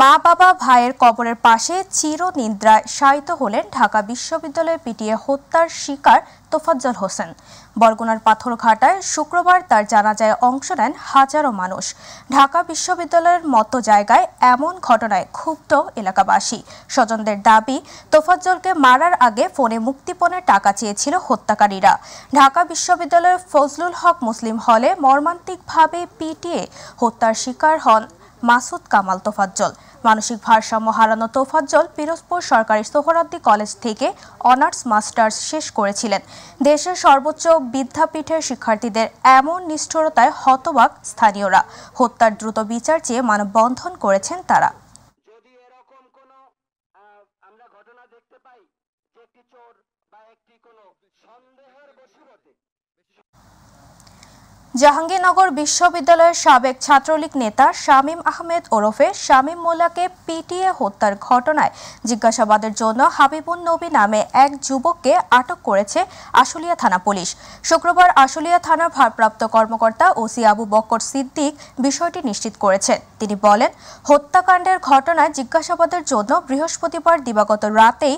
মা বাবা ভাইয়ের কবরের পাশে চিরনিদ্রায় শায়িত হলেন ঢাকা বিশ্ববিদ্যালয়ে পিটিয়ে হত্যার শিকার তোফাজ্জল হোসেন বরগুনার পাথরঘাটায় শুক্রবার তার জানাজায় অংশ নেন হাজারো মানুষ ঢাকা বিশ্ববিদ্যালয়ের মতো জায়গায় এমন ঘটনায় ক্ষুব্ধ এলাকাবাসী স্বজনদের দাবি তোফাজ্জলকে মারার আগে ফোনে মুক্তিপণের টাকা চেয়েছিল হত্যাকারীরা ঢাকা বিশ্ববিদ্যালয়ের ফজলুল হক মুসলিম হলে মর্মান্তিকভাবে পিটিয়ে হত্যার শিকার হন মাসুদ কামাল তোফাজ্জল মানসিক ভারসাম্য হারানো তোফাজ্জল পিরোজপুর সরকারি সোহরাদ্দি কলেজ থেকে অনার্স মাস্টার্স শেষ করেছিলেন দেশের সর্বোচ্চ বিদ্যাপীঠের শিক্ষার্থীদের এমন নিষ্ঠুরতায় হতবাক স্থানীয়রা হত্যার দ্রুত বিচার চেয়ে মানববন্ধন করেছেন তারা জাহাঙ্গীরনগর বিশ্ববিদ্যালয়ের সাবেক ছাত্রলীগ নেতা শামীম আহমেদ ওরফে শামীম মোল্লাকে পিটিএ হত্যার ঘটনায় জিজ্ঞাসাবাদের জন্য হাবিবুন নবী নামে এক যুবককে আটক করেছে আশুলিয়া থানা পুলিশ শুক্রবার আশুলিয়া থানার ভারপ্রাপ্ত কর্মকর্তা ওসি আবু বক্কর সিদ্দিক বিষয়টি নিশ্চিত করেছেন তিনি বলেন হত্যাকাণ্ডের ঘটনায় জিজ্ঞাসাবাদের জন্য বৃহস্পতিবার দিবাগত রাতেই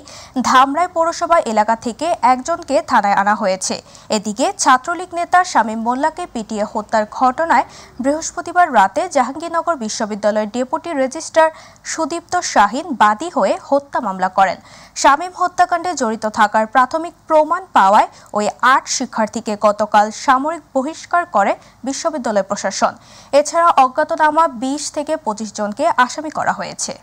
ধামরাই পৌরসভা এলাকা থেকে একজনকে থানায় আনা হয়েছে এদিকে ছাত্রলীগ নেতা শামীম মোল্লাকে পিটি পিটিয়ে হত্যার ঘটনায় বৃহস্পতিবার রাতে জাহাঙ্গীরনগর বিশ্ববিদ্যালয়ের ডেপুটি রেজিস্ট্রার সুদীপ্ত শাহিন বাদী হয়ে হত্যা মামলা করেন শামীম হত্যাকাণ্ডে জড়িত থাকার প্রাথমিক প্রমাণ পাওয়ায় ওই আট শিক্ষার্থীকে গতকাল সামরিক বহিষ্কার করে বিশ্ববিদ্যালয় প্রশাসন এছাড়া অজ্ঞাতনামা বিশ থেকে পঁচিশ জনকে আসামি করা হয়েছে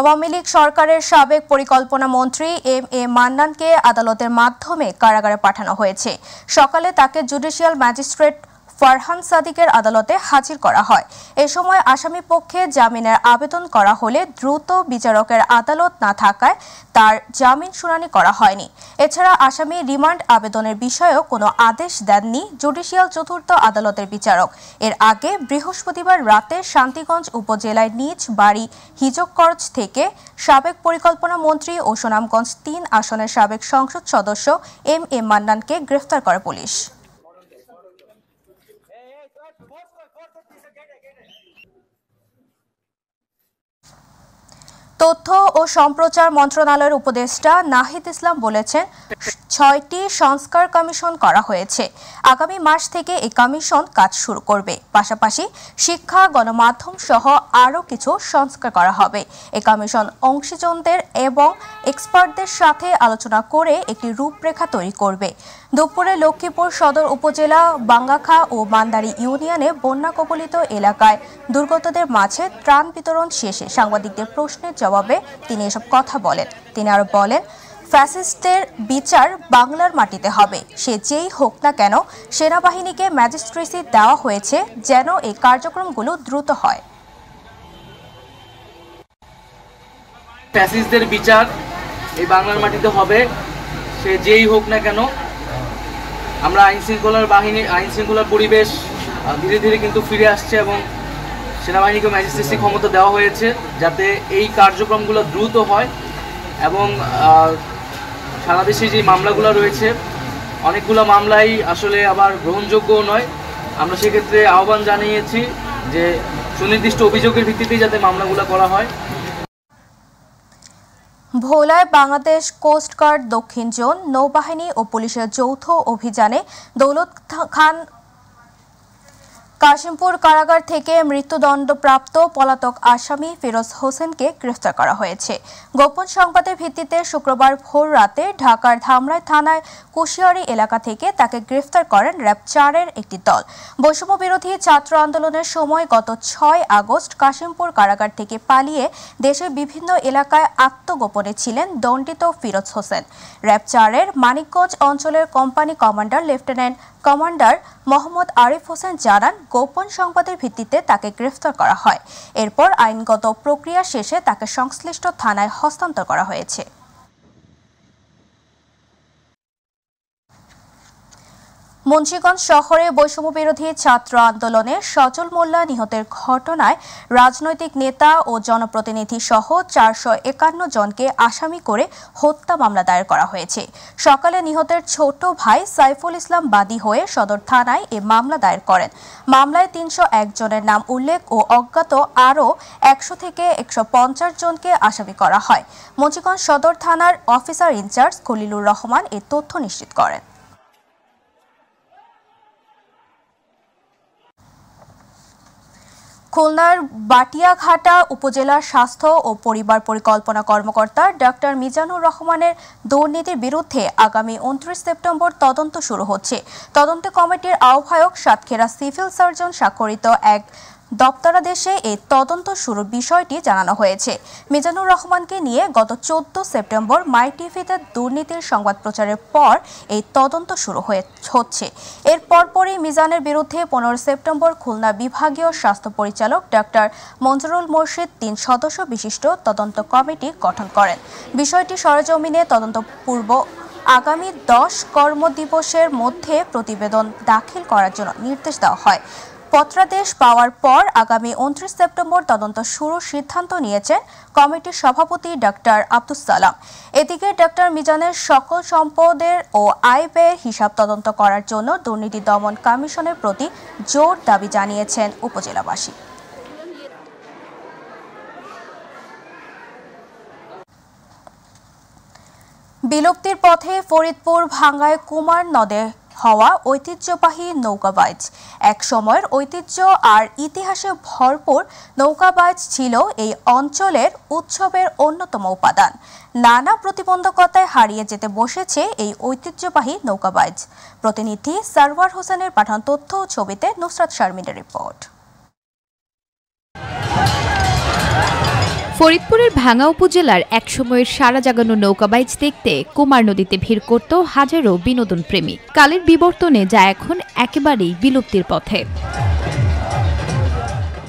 আওয়ামী লীগ সরকারের সাবেক পরিকল্পনা মন্ত্রী এম এ মান্নানকে আদালতের মাধ্যমে কারাগারে পাঠানো হয়েছে সকালে তাকে জুডিশিয়াল ম্যাজিস্ট্রেট ফারহান সাদিকের আদালতে হাজির করা হয় এ সময় আসামি পক্ষে জামিনের আবেদন করা হলে দ্রুত বিচারকের আদালত না থাকায় তার জামিন শুনানি করা হয়নি এছাড়া আসামি রিমান্ড আবেদনের বিষয়েও কোনো আদেশ দেননি জুডিশিয়াল চতুর্থ আদালতের বিচারক এর আগে বৃহস্পতিবার রাতে শান্তিগঞ্জ উপজেলায় নিজ বাড়ি হিজককরজ থেকে সাবেক পরিকল্পনা মন্ত্রী ও সুনামগঞ্জ তিন আসনের সাবেক সংসদ সদস্য এম এ মান্নানকে গ্রেফতার করে পুলিশ তথ্য ও সম্প্রচার মন্ত্রণালয়ের উপদেষ্টা নাহিদ ইসলাম বলেছেন ছয়টি সংস্কার কমিশন করা হয়েছে আগামী মাস থেকে এই কমিশন কাজ শুরু করবে পাশাপাশি শিক্ষা গণমাধ্যম সহ আরও কিছু সংস্কার করা হবে এ কমিশন অংশীজনদের এবং এক্সপার্টদের সাথে আলোচনা করে একটি রূপরেখা তৈরি করবে দুপুরে লক্ষ্মীপুর সদর উপজেলা বাঙ্গাখা ও মান্দারি ইউনিয়নে বন্যা কবলিত এলাকায় দুর্গতদের মাঝে ত্রাণ বিতরণ শেষে সাংবাদিকদের প্রশ্নের জবাবে তিনি এসব কথা বলেন তিনি আরো বলেন ফ্যাসিস্টের বিচার বাংলার মাটিতে হবে সে যেই হোক না কেন সেনাবাহিনীকে ম্যাজিস্ট্রেসি দেওয়া হয়েছে যেন এই কার্যক্রমগুলো দ্রুত হয় ফ্যাসিস্টদের বিচার এই বাংলার মাটিতে হবে সে যেই হোক না কেন আমরা আইনশৃঙ্খলার বাহিনী আইনশৃঙ্খলার পরিবেশ ধীরে ধীরে কিন্তু ফিরে আসছে এবং সেনাবাহিনীকে ম্যাজিস্ট্রেসি ক্ষমতা দেওয়া হয়েছে যাতে এই কার্যক্রমগুলো দ্রুত হয় এবং সারা দেশে যে মামলাগুলো রয়েছে অনেকগুলো মামলাই আসলে আবার গ্রহণযোগ্যও নয় আমরা সেক্ষেত্রে আহ্বান জানিয়েছি যে সুনির্দিষ্ট অভিযোগের ভিত্তিতেই যাতে মামলাগুলো করা হয় ভোলায় বাংলাদেশ কোস্টগার্ড দক্ষিণ জোন নৌবাহিনী ও পুলিশের যৌথ অভিযানে দৌলত খান কাশিমপুর কারাগার থেকে মৃত্যুদণ্ডপ্রাপ্ত পলাতক আসামি ফিরোজ হোসেনকে গ্রেফতার করা হয়েছে গোপন সংবাদের ভিত্তিতে শুক্রবার ভোর রাতে ঢাকার ধামরাই থানায় কুশিয়ারি এলাকা থেকে তাকে গ্রেফতার করেন র্যাব চারের একটি দল বৈষম্য বিরোধী ছাত্র আন্দোলনের সময় গত ছয় আগস্ট কাশিমপুর কারাগার থেকে পালিয়ে দেশের বিভিন্ন এলাকায় আত্মগোপনে ছিলেন দণ্ডিত ফিরোজ হোসেন র্যাব চারের মানিকগঞ্জ অঞ্চলের company commander lieutenant commander Mohammad Arif Hossain জানান গোপন সংবাদের ভিত্তিতে তাকে গ্রেফতার করা হয় এরপর আইনগত প্রক্রিয়া শেষে তাকে সংশ্লিষ্ট থানায় হস্তান্তর করা হয়েছে মুন্সীগঞ্জ শহরে বৈষম্য বিরোধী ছাত্র আন্দোলনে সচল মোল্লা নিহতের ঘটনায় রাজনৈতিক নেতা ও জনপ্রতিনিধি সহ চারশো একান্ন জনকে আসামি করে হত্যা মামলা দায়ের করা হয়েছে সকালে নিহতের ছোট ভাই সাইফুল ইসলাম বাদী হয়ে সদর থানায় এ মামলা দায়ের করেন মামলায় তিনশো জনের নাম উল্লেখ ও অজ্ঞাত আরও একশো থেকে একশো পঞ্চাশ জনকে আসামি করা হয় মুন্সীগঞ্জ সদর থানার অফিসার ইনচার্জ খলিলুর রহমান এ তথ্য নিশ্চিত করেন খুলনার বাটিয়াঘাটা উপজেলা স্বাস্থ্য ও পরিবার পরিকল্পনা কর্মকর্তা ডক্টর মিজানুর রহমানের দুর্নীতির বিরুদ্ধে আগামী উনত্রিশ সেপ্টেম্বর তদন্ত শুরু হচ্ছে তদন্ত কমিটির আহ্বায়ক সাতক্ষীরা সিভিল সার্জন স্বাক্ষরিত এক দপ্তরাদেশে এই তদন্ত শুরুর বিষয়টি জানানো হয়েছে মিজানুর রহমানকে নিয়ে গত চোদ্দ সেপ্টেম্বর মাই টিভিতে দুর্নীতির সংবাদ প্রচারের পর এই তদন্ত শুরু হয়ে হচ্ছে এর পরপরই মিজানের বিরুদ্ধে পনেরো সেপ্টেম্বর খুলনা বিভাগীয় স্বাস্থ্য পরিচালক ডক্টর মঞ্জুরুল মোর্শিদ তিন সদস্য বিশিষ্ট তদন্ত কমিটি গঠন করেন বিষয়টি তদন্ত পূর্ব আগামী দশ কর্মদিবসের মধ্যে প্রতিবেদন দাখিল করার জন্য নির্দেশ দেওয়া হয় পত্রাদেশ পাওয়ার পর আগামী উনত্রিশ সেপ্টেম্বর তদন্ত শুরু সিদ্ধান্ত নিয়েছেন কমিটির সভাপতি ডাক্তার আব্দুস সালাম এদিকে ডাক্তার মিজানের সকল সম্পদের ও আয় ব্যয়ের হিসাব তদন্ত করার জন্য দুর্নীতি দমন কমিশনের প্রতি জোর দাবি জানিয়েছেন উপজেলাবাসী বিলুপ্তির পথে ফরিদপুর ভাঙ্গায় কুমার নদে হওয়া ঐতিহ্যবাহী নৌকাবাজ এক সময়ের ঐতিহ্য আর ইতিহাসে ভরপুর নৌকাবাজ ছিল এই অঞ্চলের উৎসবের অন্যতম উপাদান নানা প্রতিবন্ধকতায় হারিয়ে যেতে বসেছে এই ঐতিহ্যবাহী নৌকাবাজ প্রতিনিধি সারওয়ার হোসেনের পাঠান তথ্য ছবিতে নুসরাত শারমিনের রিপোর্ট ফরিদপুরের ভাঙা উপজেলার একসময়ের সারা জাগানো নৌকাবাইজ দেখতে কুমার নদীতে ভিড় করত হাজারো বিনোদন প্রেমী কালের বিবর্তনে যা এখন একেবারেই বিলুপ্তির পথে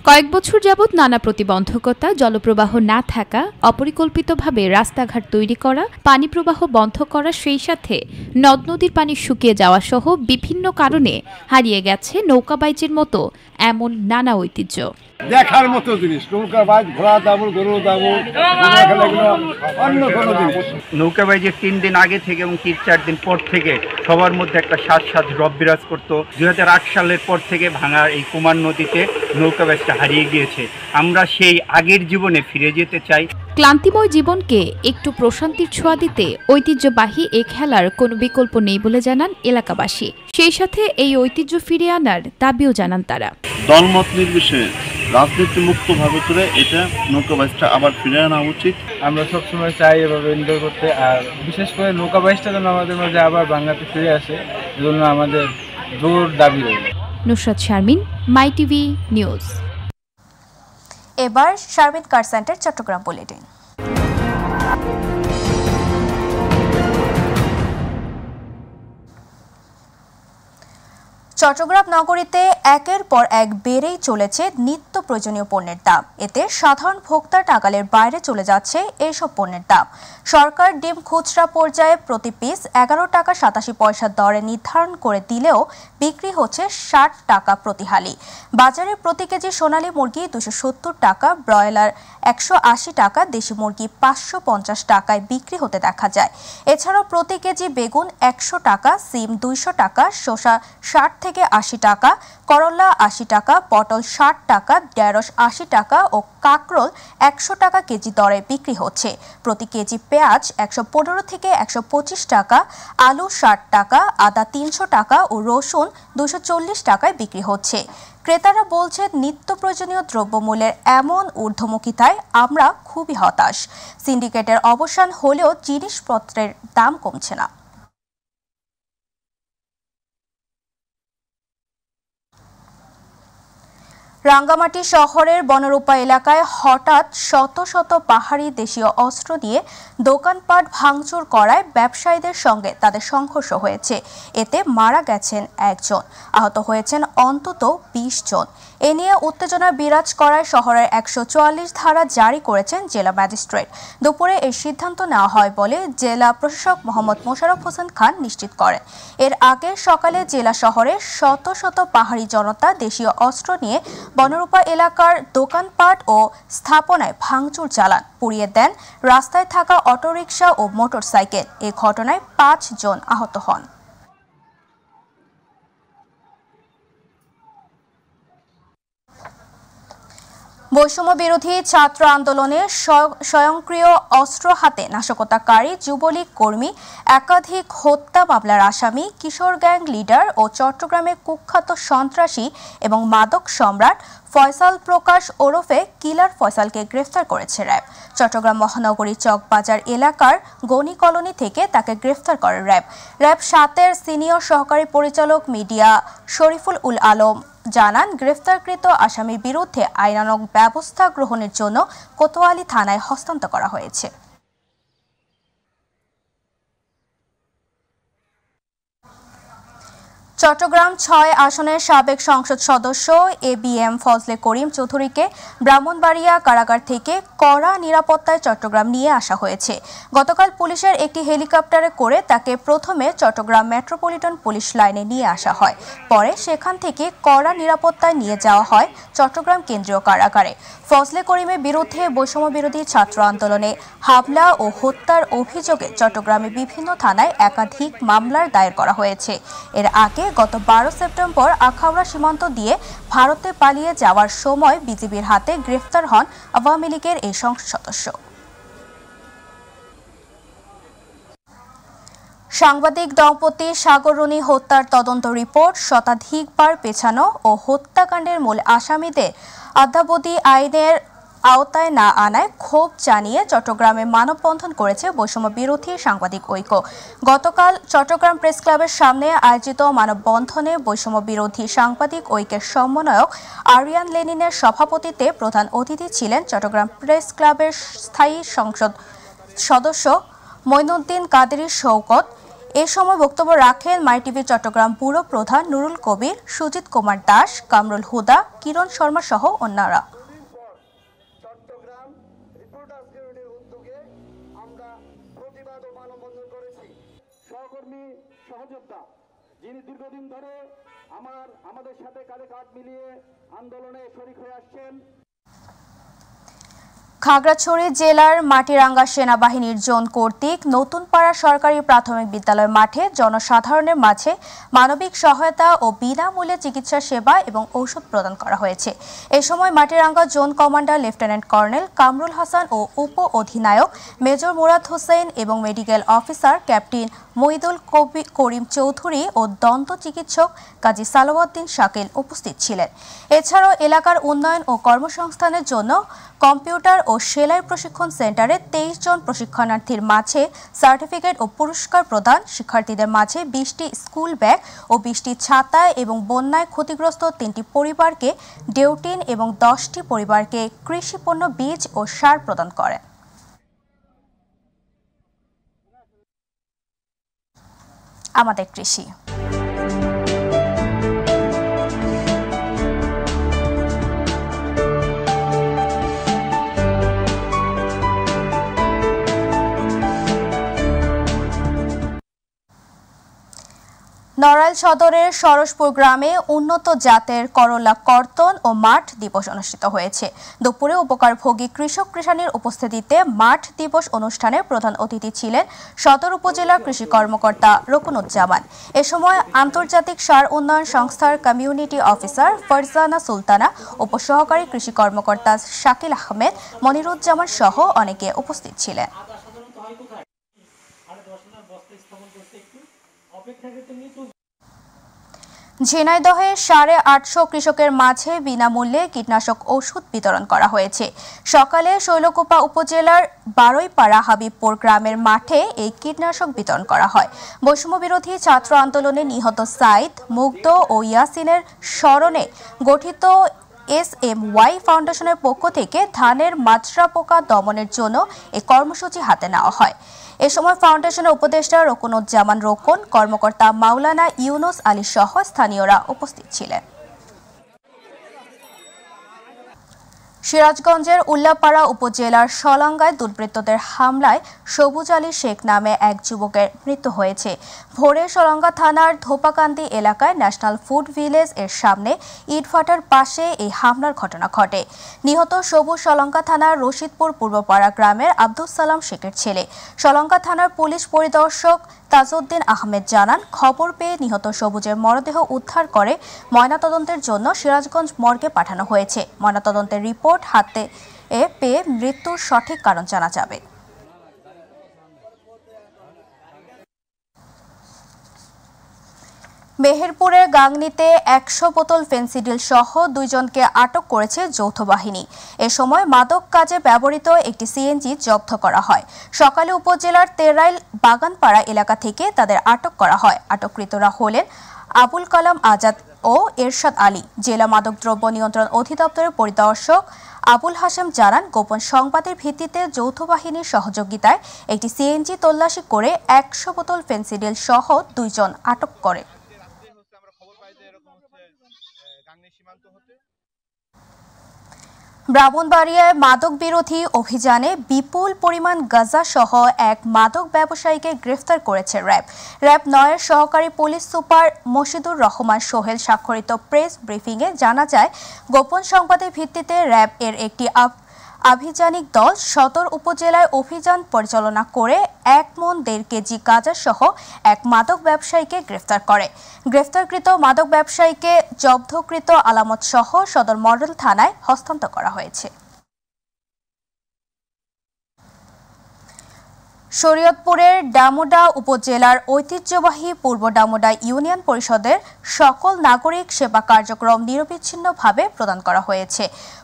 কয়েক বছর যাবৎ নানা প্রতিবন্ধকতা জলপ্রবাহ না থাকা অপরিকল্পিতভাবে রাস্তাঘাট তৈরি করা পানি প্রবাহ বন্ধ করা সেই সাথে নদ নদীর পানি শুকিয়ে যাওয়া সহ বিভিন্ন কারণে হারিয়ে গেছে নৌকা বাইচের মতো এমন নানা ঐতিহ্য দেখার মতো জিনিস নৌকা ঘোড়া দামুর গরু দামুর অন্য কোনো জিনিস নৌকা তিন দিন আগে থেকে এবং তিন চার দিন পর থেকে সবার মধ্যে একটা সাজ সাজ রব বিরাজ করতো দুই সালের পর থেকে ভাঙার এই কুমার নদীতে নৌকাব্যাসটা হারিয়ে গিয়েছে আমরা সেই আগের জীবনে ফিরে যেতে চাই ক্লান্তিময় জীবনকে একটু প্রশান্তির ছোঁয়া দিতে ঐতিহ্যবাহী এ খেলার কোনো বিকল্প নেই বলে জানান এলাকাবাসী সেই সাথে এই ঐতিহ্য ফিরে আনার দাবিও জানান তারা দলমত নির্বিশেষে রাজনীতি মুক্তভাবে করে এটা নৌকাবাসটা আবার ফিরে আনা উচিত আমরা সবসময় চাই এভাবে এনজয় করতে আর বিশেষ করে নৌকাবাসটা যেন আমাদের মাঝে আবার বাংলাতে ফিরে আসে এজন্য আমাদের জোর দাবি রয়েছে Nusrat Sharmin my TV news এবার শারমিন কার সেন্টার চট্টগ্রাম বুলেটিন চট্টগ্রাম নগরীতে একের পর এক বেড়েই চলেছে নিত্য প্রয়োজনীয় পণ্যের দাম এতে সাধারণ ভোক্তার টাকালের বাইরে চলে যাচ্ছে এইসব পণ্যের দাম সরকার ডিম খুচরা পর্যায়ে প্রতি পিস এগারো টাকা সাতাশি পয়সা দরে নির্ধারণ করে দিলেও বিক্রি হচ্ছে ষাট টাকা প্রতি হালি বাজারে প্রতি কেজি সোনালি মুরগি দুশো সত্তর টাকা ব্রয়লার একশো আশি টাকা দেশি মুরগি পাঁচশো পঞ্চাশ টাকায় বিক্রি হতে দেখা যায় এছাড়াও প্রতি কেজি বেগুন একশো টাকা সিম দুইশো টাকা শসা ষাট থেকে থেকে আশি টাকা করলা আশি টাকা পটল ষাট টাকা ঢ্যাঁড়স আশি টাকা ও কাঁকরোল একশো টাকা কেজি দরে বিক্রি হচ্ছে প্রতি কেজি পেঁয়াজ একশো পনেরো থেকে একশো পঁচিশ টাকা আলু ষাট টাকা আদা তিনশো টাকা ও রসুন দুশো চল্লিশ টাকায় বিক্রি হচ্ছে ক্রেতারা বলছে নিত্য প্রয়োজনীয় দ্রব্যমূল্যের এমন ঊর্ধ্বমুখিতায় আমরা খুবই হতাশ সিন্ডিকেটের অবসান হলেও জিনিসপত্রের দাম কমছে না রাঙ্গামাটি শহরের বনরূপা এলাকায় হঠাৎ শত শত পাহাড়ি দেশীয় অস্ত্র দিয়ে দোকানপাট ভাঙচুর করায় ব্যবসায়ীদের সঙ্গে তাদের সংঘর্ষ হয়েছে এতে মারা গেছেন একজন আহত হয়েছেন অন্তত বিশ জন এ নিয়ে উত্তেজনা বিরাজ করায় শহরের একশো ধারা জারি করেছেন জেলা ম্যাজিস্ট্রেট দুপুরে এই সিদ্ধান্ত নেওয়া হয় বলে জেলা প্রশাসক মোহাম্মদ মোশারফ হোসেন খান নিশ্চিত করেন এর আগে সকালে জেলা শহরে শত শত পাহাড়ি জনতা দেশীয় অস্ত্র নিয়ে বনরূপা এলাকার দোকানপাট ও স্থাপনায় ভাঙচুর চালান পুড়িয়ে দেন রাস্তায় থাকা অটোরিকশা ও মোটরসাইকেল এ ঘটনায় পাঁচ জন আহত হন বৈষম্য বিরোধী ছাত্র আন্দোলনে স্বয়ংক্রিয় অস্ত্র হাতে নাশকতাকারী যুবলীগ কর্মী একাধিক হত্যা মামলার আসামি কিশোর গ্যাং লিডার ও চট্টগ্রামে কুখ্যাত সন্ত্রাসী এবং মাদক সম্রাট ফয়সাল প্রকাশ ওরফে কিলার ফয়সালকে গ্রেফতার করেছে র্যাব চট্টগ্রাম মহানগরী চকবাজার এলাকার গণি কলোনি থেকে তাকে গ্রেফতার করে র্যাব র্যাব সাতের সিনিয়র সহকারী পরিচালক মিডিয়া শরীফুল উল আলম জানান গ্রেফতারকৃত আসামির বিরুদ্ধে আইনানক ব্যবস্থা গ্রহণের জন্য কোতোয়ালি থানায় হস্তান্তর করা হয়েছে চট্টগ্রাম ছয় আসনের সাবেক সংসদ সদস্য A B M Fazle Karim চৌধুরীকে ব্রাহ্মণবাড়িয়া কারাগার থেকে কড়া নিরাপত্তায় চট্টগ্রাম নিয়ে আসা হয়েছে গতকাল পুলিশের একটি হেলিকপ্টারে করে তাকে প্রথমে চট্টগ্রাম মেট্রোপলিটন পুলিশ লাইনে নিয়ে আসা হয় পরে সেখান থেকে কড়া নিরাপত্তায় নিয়ে যাওয়া হয় চট্টগ্রাম কেন্দ্রীয় কারাগারে ফজলে করিমের বিরুদ্ধে বৈষম্য বিরোধী ছাত্র আন্দোলনে হামলা ও হত্যার অভিযোগে চট্টগ্রামে বিভিন্ন থানায় একাধিক মামলার দায়ের করা হয়েছে এর আগে গত বারো সেপ্টেম্বর আখাউড়া সীমান্ত দিয়ে ভারতে পালিয়ে যাওয়ার সময় বিজিবির হাতে গ্রেফতার হন আওয়ামী লীগের এই সংসদ সদস্য সাংবাদিক দম্পতি সাগরণী হত্যার তদন্ত রিপোর্ট শতাধিকবার পেছানো ও হত্যাকাণ্ডের মূল আসামিদের অদ্যাবধি আইনের আওতায় না আনায় ক্ষোভ জানিয়ে চট্টগ্রামে মানববন্ধন করেছে বৈষম্য বিরোধী সাংবাদিক ঐক্য গতকাল চট্টগ্রাম প্রেস ক্লাবের সামনে আয়োজিত মানববন্ধনে বৈষম্য বিরোধী সাংবাদিক ঐক্যের সমন্বয়ক আরিয়ান লেনিনের সভাপতিত্বে প্রধান অতিথি ছিলেন চট্টগ্রাম প্রেস ক্লাবের স্থায়ী সংসদ সদস্য মইনুদ্দিন কাদেরী শৌকত এ সময় বক্তব্য রাখেন মাইটিভি চট্টগ্রাম পুর প্রধান নুরুল কবির সুজিত কুমার দাস কামরুল হুদা কিরণ শর্মা সহ অন্যরা চট্টগ্রাম রিপোর্টার্স ইউনিটের উদ্যোগে আমরা প্রতিবাদ ও মানববন্ধন করেছি সহকর্মী সহযোদ্ধা যিনি দীর্ঘদিন ধরে আমার আমাদের সাথে কাঁধে কাঁধ মিলিয়ে আন্দোলনে শরিক হয়ে আসছেন খাগড়াছড়ি জেলার মাটিরাঙ্গা সেনাবাহিনীর জোন কর্তৃক নতুন পাড়া সরকারি প্রাথমিক বিদ্যালয় মাঠে জনসাধারণের মাঝে মানবিক সহায়তা ও বিনামূল্যে চিকিৎসা সেবা এবং ঔষধ প্রদান করা হয়েছে এ সময় Matiranga zone commander lieutenant colonel Kamrul Hasan ও উপ অধিনায়ক মেজর মুরাদ হোসেন এবং মেডিকেল অফিসার ক্যাপ্টেন মঈদুল কবি করিম চৌধুরী ও দন্ত চিকিৎসক কাজী সালাউদ্দিন শাকিল উপস্থিত ছিলেন এছাড়াও এলাকার উন্নয়ন ও কর্মসংস্থানের জন্য কম্পিউটার ও সেলাই প্রশিক্ষণ সেন্টারে তেইশ জন প্রশিক্ষণার্থীর মাঝে সার্টিফিকেট ও পুরস্কার প্রদান শিক্ষার্থীদের মাঝে বিশটি স্কুল ব্যাগ ও বিশটি ছাতা এবং বন্যায় ক্ষতিগ্রস্ত তিনটি পরিবারকে ডেউটিন এবং দশটি পরিবারকে কৃষিপণ্য বীজ ও সার প্রদান করে আমাদের কৃষি নড়াইল সদরের সরসপুর গ্রামে উন্নত জাতের করলা কর্তন ও মাঠ দিবস অনুষ্ঠিত হয়েছে দুপুরে উপকারভোগী কৃষক কৃষানীর উপস্থিতিতে মাঠ দিবস অনুষ্ঠানে প্রধান অতিথি ছিলেন সদর উপজেলার কৃষি কর্মকর্তা রকুনুজ্জামান এ সময় আন্তর্জাতিক সার উন্নয়ন সংস্থার কমিউনিটি অফিসার ফরজানা সুলতানা উপসহকারী কৃষি কর্মকর্তা শাকিল আহমেদ মনিরুজ্জামান সহ অনেকে উপস্থিত ছিলেন করতে নিয়ে ঝিনাইদহে সাড়ে আটশো কৃষকের মাঝে বিনামূল্যে কীটনাশক ওষুধ বিতরণ করা হয়েছে সকালে শৈলকোপা উপজেলার বারৈপাড়া হাবিবপুর গ্রামের মাঠে এই কীটনাশক বিতরণ করা হয় বৈষম্যবিরোধী ছাত্র আন্দোলনে নিহত সাইদ মুগ্ধ ও ইয়াসিনের স্মরণে গঠিত এস এম ওয়াই ফাউন্ডেশনের পক্ষ থেকে ধানের মাছরা পোকা দমনের জন্য এ কর্মসূচি হাতে নেওয়া হয় এ সময় ফাউন্ডেশনের উপদেষ্টা রোকনুজ্জামান রোকন কর্মকর্তা মাওলানা ইউনুস আলী সহ স্থানীয়রা উপস্থিত ছিলেন সিরাজগঞ্জের উল্লাপাড়া উপজেলার সলঙ্গায় দুর্বৃত্তদের হামলায় সবুজ আলী শেখ নামে এক যুবকের মৃত্যু হয়েছে ভোরে সলঙ্গা থানার ধোপাকান্দি এলাকায় ন্যাশনাল ফুড ভিলেজ এর সামনে ইটফাটার পাশে এই হামলার ঘটনা ঘটে নিহত সবুজ সলঙ্গা থানার রশিদপুর পূর্বপাড়া গ্রামের আব্দুল সালাম শেখের ছেলে সলঙ্গা থানার পুলিশ পরিদর্শক তাজউদ্দিন আহমেদ জানান খবর পেয়ে নিহত সবুজের মরদেহ উদ্ধার করে ময়নাতদন্তের জন্য সিরাজগঞ্জ মর্গে পাঠানো হয়েছে ময়নাতদন্তের রিপোর্ট হাতে এ পেয়ে মৃত্যুর সঠিক কারণ জানা যাবে মেহেরপুরের গাংনিতে একশো বোতল ফেন্সিডিল সহ দুইজনকে আটক করেছে যৌথ বাহিনী এ সময় মাদক কাজে ব্যবহৃত একটি সিএনজি জব্দ করা হয় সকালে উপজেলার তেরাইল বাগানপাড়া এলাকা থেকে তাদের আটক করা হয় আটককৃতরা হলেন আবুল কালাম আজাদ ও এরশাদ আলী জেলা মাদকদ্রব্য নিয়ন্ত্রণ অধিদপ্তরের পরিদর্শক আবুল হাসেম জানান গোপন সংবাদের ভিত্তিতে যৌথ বাহিনীর সহযোগিতায় একটি সিএনজি তল্লাশি করে একশো বোতল ফেন্সিডিল সহ দুইজন আটক করে ব্রাহ্মণবাড়িয়ায় মাদক বিরোধী অভিযানে বিপুল পরিমাণ গাঁজা সহ এক মাদক ব্যবসায়ীকে গ্রেফতার করেছে র্যাব র্যাব নয়ের সহকারী পুলিশ সুপার মশিদুর রহমান সোহেল স্বাক্ষরিত প্রেস ব্রিফিংয়ে জানা যায় গোপন সংবাদের ভিত্তিতে র্যাব এর একটি আপ আভিযানিক দল সদর উপজেলায় অভিযান পরিচালনা করে এক মন দেড় কেজি সহ এক মাদক ব্যবসায়ীকে গ্রেফতার করে গ্রেফতারকৃত মাদক ব্যবসায়ীকে জব্দকৃত আলামত সহ সদর মডেল থানায় হস্তান্তর করা হয়েছে শরীয়তপুরের ডামোডা উপজেলার ঐতিহ্যবাহী পূর্ব ডামোডা ইউনিয়ন পরিষদের সকল নাগরিক সেবা কার্যক্রম নিরবিচ্ছিন্নভাবে প্রদান করা হয়েছে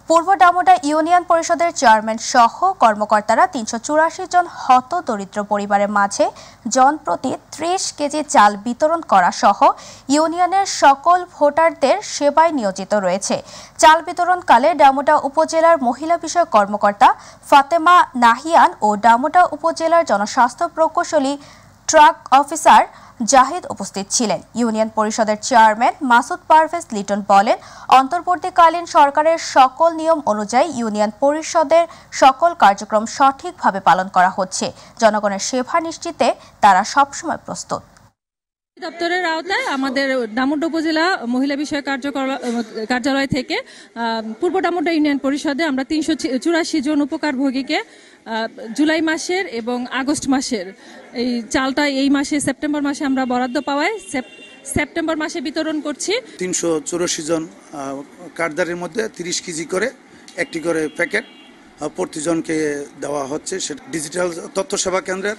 পূর্ব ডামোডা ইউনিয়ন পরিষদের চেয়ারম্যান সহ কর্মকর্তারা তিনশো চুরাশি জন হত দরিদ্র পরিবারের মাঝে জনপ্রতি ত্রিশ কেজি চাল বিতরণ করা সহ ইউনিয়নের সকল ভোটারদের সেবায় নিয়োজিত রয়েছে চাল বিতরণকালে ডামোডা উপজেলার মহিলা বিষয়ক কর্মকর্তা ফাতেমা নাহিয়ান ও ডামোডা উপজেলার জনস্বাস্থ্য প্রকৌশলী ট্রাক অফিসার জাহিদ উপস্থিত ছিলেন ইউনিয়ন পরিষদের চেয়ারম্যান মাসুদ পারভেজ লিটন বলেন অন্তর্বর্তীকালীন সরকারের সকল নিয়ম অনুযায়ী ইউনিয়ন পরিষদের সকল কার্যক্রম সঠিকভাবে পালন করা হচ্ছে জনগণের সেবা নিশ্চিতে তারা সবসময় প্রস্তুত দপ্তরের আওতায় আমাদের ডামুড্ডা উপজেলা মহিলা বিষয় কার্যালয় থেকে পূর্ব ডামুড্ডা ইউনিয়ন পরিষদে আমরা তিনশো চুরাশি জন উপকারভোগীকে জুলাই মাসের এবং আগস্ট মাসের এই চালটা এই মাসে সেপ্টেম্বর মাসে আমরা বরাদ্দ পাওয়ায় সেপ্টেম্বর মাসে বিতরণ করছি তিনশো চুরাশি জন কারদারের মধ্যে তিরিশ কেজি করে একটি করে প্যাকেট প্রতিজনকে দেওয়া হচ্ছে সেটা ডিজিটাল তথ্য সেবা কেন্দ্রের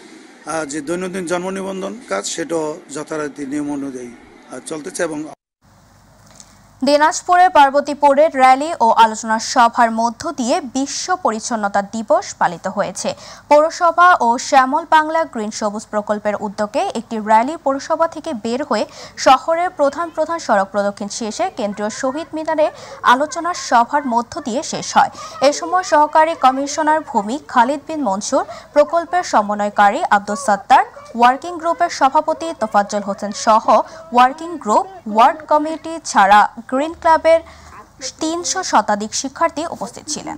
যে দৈনন্দিন জন্ম নিবন্ধন কাজ সেটাও যথারীতি নিয়ম অনুযায়ী চলতেছে এবং দিনাজপুরের পার্বতীপুরের র্যালি ও আলোচনা সভার মধ্য দিয়ে বিশ্ব পরিচ্ছন্নতা দিবস পালিত হয়েছে পৌরসভা ও শ্যামল বাংলা গ্রিন সবুজ প্রকল্পের উদ্যোগে একটি র্যালি পৌরসভা থেকে বের হয়ে শহরের প্রধান প্রধান সড়ক প্রদক্ষিণ শেষে কেন্দ্রীয় শহীদ মিনারে আলোচনা সভার মধ্য দিয়ে শেষ হয় এ সময় সহকারী কমিশনার ভূমি খালিদ বিন মনসুর প্রকল্পের সমন্বয়কারী আব্দুল সত্তার ওয়ার্কিং গ্রুপের সভাপতি তোফাজ্জল হোসেন সহ ওয়ার্কিং গ্রুপ ওয়ার্ড কমিটি ছাড়া গ্রিন ক্লাবের তিনশো শতাধিক শিক্ষার্থী উপস্থিত ছিলেন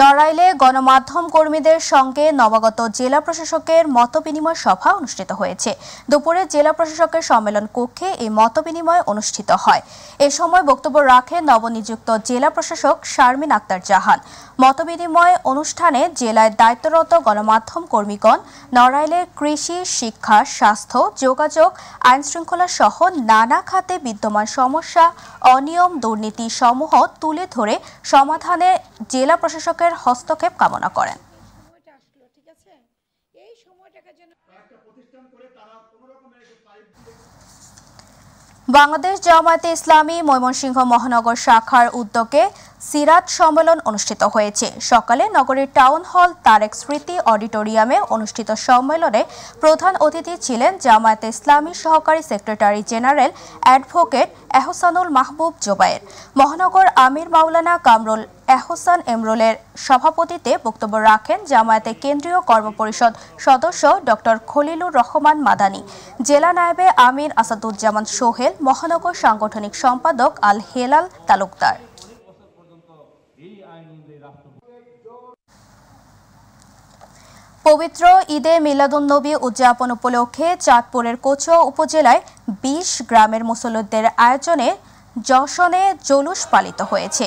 নড়াইলে গণমাধ্যম কর্মীদের সঙ্গে নবাগত জেলা প্রশাসকের মতবিনিময় সভা অনুষ্ঠিত হয়েছে দুপুরে জেলা প্রশাসকের সম্মেলন কক্ষে এই বিনিময় অনুষ্ঠিত হয় এ সময় বক্তব্য রাখেন নবনিযুক্ত জেলা প্রশাসক শারমিন আক্তার জাহান মতবিনিময় অনুষ্ঠানে জেলায় দায়িত্বরত গণমাধ্যম কর্মীগণ নড়াইলের কৃষি শিক্ষা স্বাস্থ্য যোগাযোগ আইন শৃঙ্খলা সহ নানা খাতে বিদ্যমান সমস্যা অনিয়ম দুর্নীতি সমূহ তুলে ধরে সমাধানে জেলা প্রশাসক সরকারের হস্তক্ষেপ কামনা করেন বাংলাদেশ জামায়াতে ইসলামী ময়মনসিংহ মহানগর শাখার উদ্যোগে সিরাত সম্মেলন অনুষ্ঠিত হয়েছে সকালে নগরীর টাউন হল তারেক স্মৃতি অডিটোরিয়ামে অনুষ্ঠিত সম্মেলনে প্রধান অতিথি ছিলেন জামায়াতে ইসলামী সহকারী secretary general advocate Ehsanul Mahbub Zubair মহানগর আমির মাওলানা কামরুল এহসান এমরুলের সভাপতিতে বক্তব্য রাখেন জামায়াতে কেন্দ্রীয় কর্মপরিষদ সদস্য ডক্টর খলিলুর রহমান মাদানি জেলা নায়েবে আমির আসাদুজ্জামান সোহেল মহানগর সাংগঠনিক সম্পাদক আল হেলাল তালুকদার পবিত্র ঈদে নবী উদযাপন উপলক্ষে চাঁদপুরের কোচুয়া উপজেলায় বিশ গ্রামের মুসল্লদের আয়োজনে জশনে জলুস পালিত হয়েছে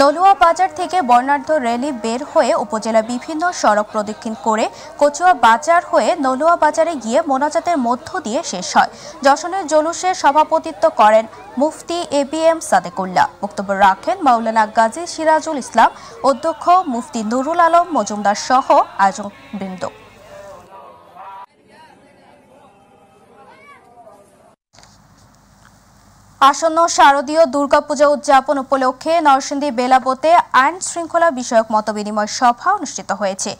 নলুয়া বাজার থেকে বর্ণাঢ্য র্যালি বের হয়ে উপজেলা বিভিন্ন সড়ক প্রদক্ষিণ করে কচুয়া বাজার হয়ে নলুয়া বাজারে গিয়ে মোনাজাতের মধ্য দিয়ে শেষ হয় জশনের জলুসের সভাপতিত্ব করেন মুফতি এ বি এম সাদেকুল্লাহ বক্তব্য রাখেন মাওলানা গাজী সিরাজুল ইসলাম অধ্যক্ষ মুফতি নুরুল আলম মজুমদার সহ বৃন্দ আসন্ন শারদীয় দুর্গাপূজা উদযাপন উপলক্ষে নরসিংদী বেলাবতে আইন শৃঙ্খলা বিষয়ক মতবিনিময় সভা অনুষ্ঠিত হয়েছে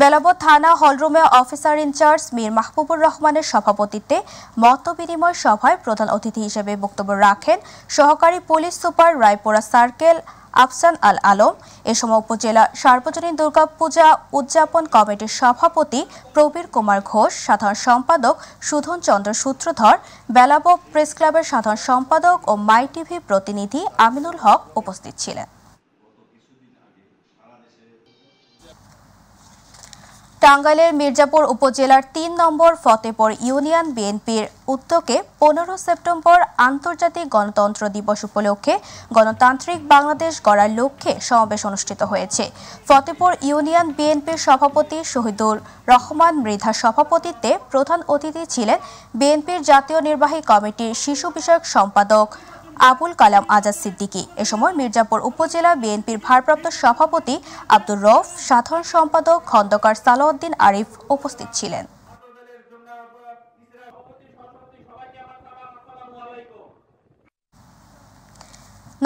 বেলাবত থানা হলরুমে অফিসার ইনচার্জ মীর মাহবুবুর রহমানের সভাপতিত্বে মতবিনিময় সভায় প্রধান অতিথি হিসেবে বক্তব্য রাখেন সহকারী police super Raipura circle Afsan Al Alam এ সময় উপজেলা সার্বজনীন দুর্গাপূজা উদযাপন কমিটির সভাপতি প্রবীর কুমার ঘোষ সাধারণ সম্পাদক সুধন চন্দ্র সূত্রধর বেলাব প্রেস ক্লাবের সাধারণ সম্পাদক ও মাই টিভি প্রতিনিধি আমিনুল হক উপস্থিত ছিলেন টাঙ্গাইলের মির্জাপুর উপজেলার তিন নম্বর ফতেপুর ইউনিয়ন বিএনপির উদ্যোগে পনেরো সেপ্টেম্বর আন্তর্জাতিক গণতন্ত্র দিবস উপলক্ষে গণতান্ত্রিক বাংলাদেশ গড়ার লক্ষ্যে সমাবেশ অনুষ্ঠিত হয়েছে ফতেপুর ইউনিয়ন বিএনপির সভাপতি শহীদুর রহমান মৃধার সভাপতিত্বে প্রধান অতিথি ছিলেন বিএনপির জাতীয় নির্বাহী কমিটির শিশু বিষয়ক সম্পাদক আবুল কালাম আজাদ সিদ্দিকি এ সময় মির্জাপুর উপজেলা বিএনপির ভারপ্রাপ্ত সভাপতি আব্দুর রফ সাধারণ সম্পাদক খন্দকার সালাউদ্দিন আরিফ উপস্থিত ছিলেন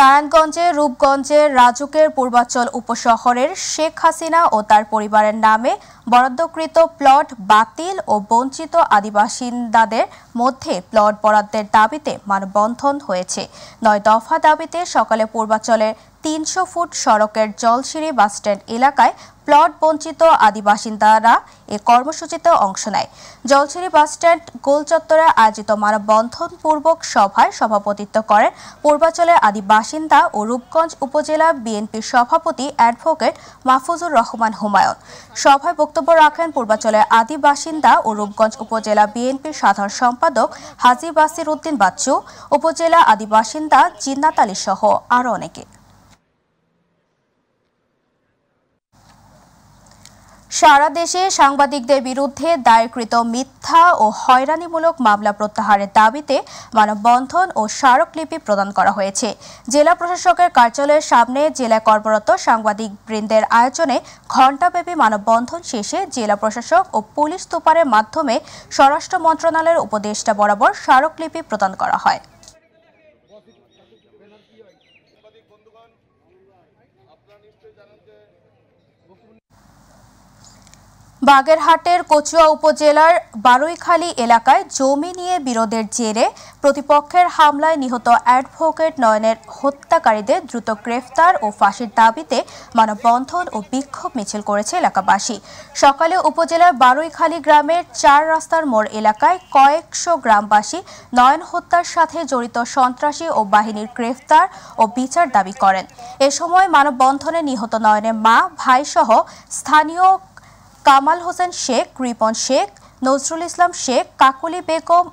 নারায়ণগঞ্জে রূপগঞ্জের রাজুকের পূর্বাচল উপশহরের শেখ হাসিনা ও তার পরিবারের নামে বরাদ্দকৃত প্লট বাতিল ও বঞ্চিত আদিবাসিন্দাদের মধ্যে প্লট বরাদ্দের দাবিতে মানববন্ধন হয়েছে নয় দফা দাবিতে সকালে পূর্বাচলের তিনশো ফুট সড়কের জলসিঁড়ি বাসস্ট্যান্ড এলাকায় প্লট বঞ্চিত আদিবাসিন্দারা এ কর্মসূচিতে অংশ নেয় জলসিঁড়ি বাসস্ট্যান্ড গোলচত্বরে আয়োজিত মানববন্ধনপূর্বক সভায় সভাপতিত্ব করেন পূর্বাচলের আদিবাসিন্দা ও রূপগঞ্জ উপজেলা বিএনপির সভাপতি অ্যাডভোকেট মাহফুজুর রহমান হুমায়ুন সভায় বক্তব্য বক্তব্য রাখেন পূর্বাঞ্চলের আদি বাসিন্দা ও রূপগঞ্জ উপজেলা বিএনপির সাধারণ সম্পাদক হাজি বাসির উদ্দিন বাচ্চু উপজেলা আদি বাসিন্দা জিন্নাত আলী সহ আরও অনেকে সারা দেশে সাংবাদিকদের বিরুদ্ধে দায়েরকৃত মিথ্যা ও হয়রানিমূলক মামলা প্রত্যাহারের দাবিতে মানববন্ধন ও স্মারকলিপি প্রদান করা হয়েছে জেলা প্রশাসকের কার্যালয়ের সামনে জেলায় কর্মরত সাংবাদিক বৃন্দের আয়োজনে ঘণ্টাব্যাপী মানববন্ধন শেষে জেলা প্রশাসক ও পুলিশ সুপারের মাধ্যমে স্বরাষ্ট্র মন্ত্রণালয়ের উপদেষ্টা বরাবর স্মারকলিপি প্রদান করা হয় বাগেরহাটের কচুয়া উপজেলার বারুইখালী এলাকায় জমি নিয়ে বিরোধের জেরে প্রতিপক্ষের হামলায় নিহত অ্যাডভোকেট নয়নের হত্যাকারীদের দ্রুত গ্রেফতার ও ফাঁসির দাবিতে মানববন্ধন ও বিক্ষোভ মিছিল করেছে এলাকাবাসী সকালে উপজেলার বারুইখালী গ্রামের চার রাস্তার মোড় এলাকায় কয়েকশো গ্রামবাসী নয়ন হত্যার সাথে জড়িত সন্ত্রাসী ও বাহিনীর গ্রেফতার ও বিচার দাবি করেন এ সময় মানববন্ধনে নিহত নয়নের মা ভাইসহ স্থানীয় কামাল হোসেন শেখ কৃপন শেখ নজরুল ইসলাম শেখ কাকুলি বেগম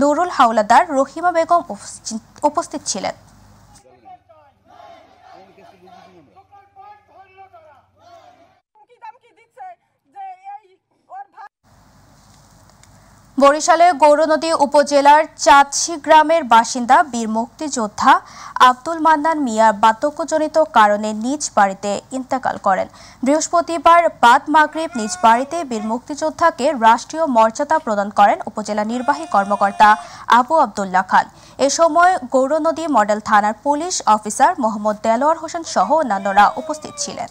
নুরুল হাওলাদার রহিমা বেগম উপস্থিত ছিলেন বরিশালের গৌরনদী উপজেলার চাঁদশি গ্রামের বাসিন্দা বীর মুক্তিযোদ্ধা আব্দুল মান্নান মিয়ার বার্ধক্যজনিত কারণে নিজ বাড়িতে ইন্তেকাল করেন বৃহস্পতিবার বাদ মাগরীব নিজ বাড়িতে বীর মুক্তিযোদ্ধাকে রাষ্ট্রীয় মর্যাদা প্রদান করেন উপজেলা নির্বাহী কর্মকর্তা আবু আবদুল্লা খান এ সময় গৌরনদী মডেল থানার পুলিশ অফিসার মোহাম্মদ দেলোয়ার হোসেন সহ অন্যান্যরা উপস্থিত ছিলেন